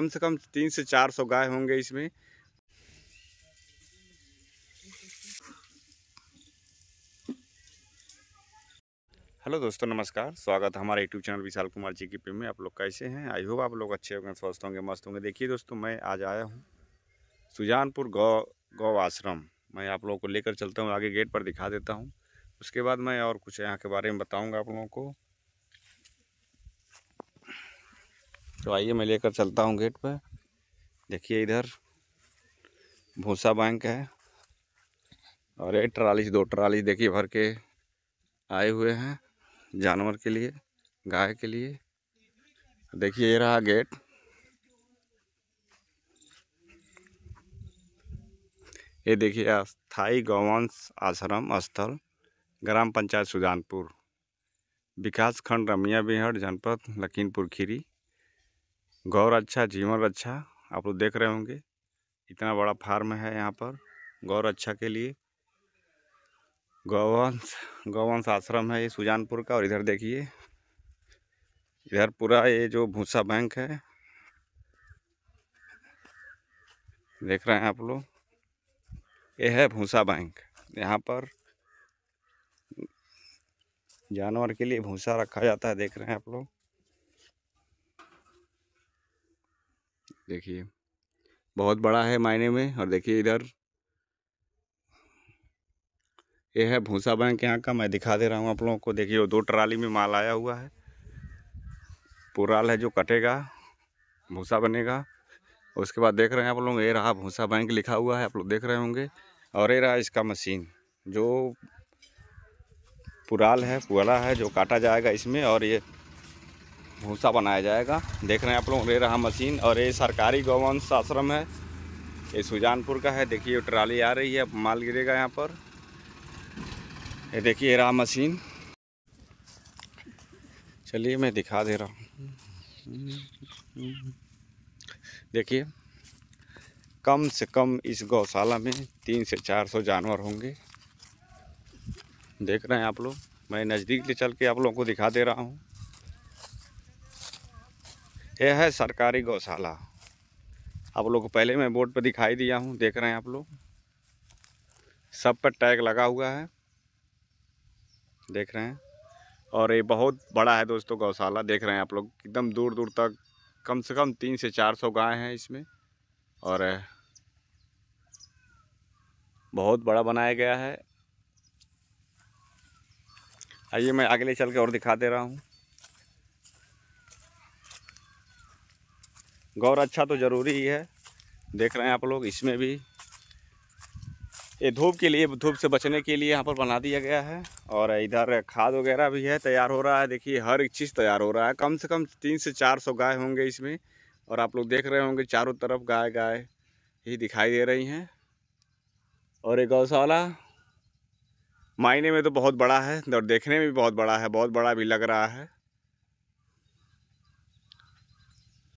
कम से कम तीन से चार सौ गाय होंगे इसमें हेलो दोस्तों नमस्कार स्वागत है हमारे यूट्यूब चैनल विशाल कुमार जी की पी में आप लोग कैसे हैं आई होप आप लोग अच्छे होंगे स्वस्थ होंगे मस्त होंगे देखिए दोस्तों मैं आज आया हूँ सुजानपुर गौ गौ आश्रम मैं आप लोगों को लेकर चलता हूँ आगे गेट पर दिखा देता हूँ उसके बाद मैं और कुछ यहाँ के बारे में बताऊँगा आप लोगों को तो आइए मैं लेकर चलता हूँ गेट पर देखिए इधर भूसा बैंक है और एक ट्राली दो ट्राली देखिए भर के आए हुए हैं जानवर के लिए गाय के लिए देखिए ये रहा गेट ये देखिए अस्थाई गौवंश आश्रम स्थल ग्राम पंचायत सुजानपुर विकास खंड रमिया बिहार जनपद लखीमपुर खीरी गौर अच्छा जीवन अच्छा आप लोग देख रहे होंगे इतना बड़ा फार्म है यहाँ पर गौर अच्छा के लिए गौवंश गौवंश आश्रम है ये सुजानपुर का और इधर देखिए इधर पूरा ये जो भूसा बैंक है देख रहे हैं आप लोग ये है भूसा बैंक यहाँ पर जानवर के लिए भूसा रखा जाता है देख रहे हैं आप लोग देखिए बहुत बड़ा है मायने में और देखिए इधर ये है भूसा बैंक यहाँ का मैं दिखा दे रहा हूँ आप लोगों को देखिए दो ट्राली में माल आया हुआ है पुराल है जो कटेगा भूसा बनेगा उसके बाद देख रहे हैं आप लोग ये रहा भूसा बैंक लिखा हुआ है आप लोग देख रहे होंगे और ये रहा इसका मशीन जो पुराल है पुराला है जो काटा जाएगा इसमें और ये भूसा बनाया जाएगा देख रहे हैं आप लोग ले रहा मशीन और ये सरकारी गौवंश आश्रम है ये सुजानपुर का है देखिए ये ट्राली आ रही है माल गिरेगा यहाँ पर ये देखिए रहा मशीन चलिए मैं दिखा दे रहा हूँ देखिए कम से कम इस गौशाला में तीन से चार सौ जानवर होंगे देख रहे हैं आप लोग मैं नज़दीक ले चल के आप लोगों को दिखा दे रहा हूँ यह है सरकारी गौशाला आप लोग को पहले मैं बोर्ड पर दिखाई दिया हूँ देख रहे हैं आप लोग सब पर टैग लगा हुआ है देख रहे हैं और ये बहुत बड़ा है दोस्तों गौशाला देख रहे हैं आप लोग एकदम दूर दूर तक कम से कम तीन से चार सौ गाय हैं इसमें और बहुत बड़ा बनाया गया है आइए मैं अगले चल के और दिखा दे रहा हूँ गौर अच्छा तो ज़रूरी ही है देख रहे हैं आप लोग इसमें भी ये धूप के लिए धूप से बचने के लिए यहाँ पर बना दिया गया है और इधर खाद वगैरह भी है तैयार हो रहा है देखिए हर एक चीज़ तैयार हो रहा है कम से कम तीन से चार सौ गाय होंगे इसमें और आप लोग देख रहे होंगे चारों तरफ गाय गाय ही दिखाई दे रही हैं और एक गौशाला मायने में तो बहुत बड़ा है और देखने में भी बहुत बड़ा है बहुत बड़ा भी लग रहा है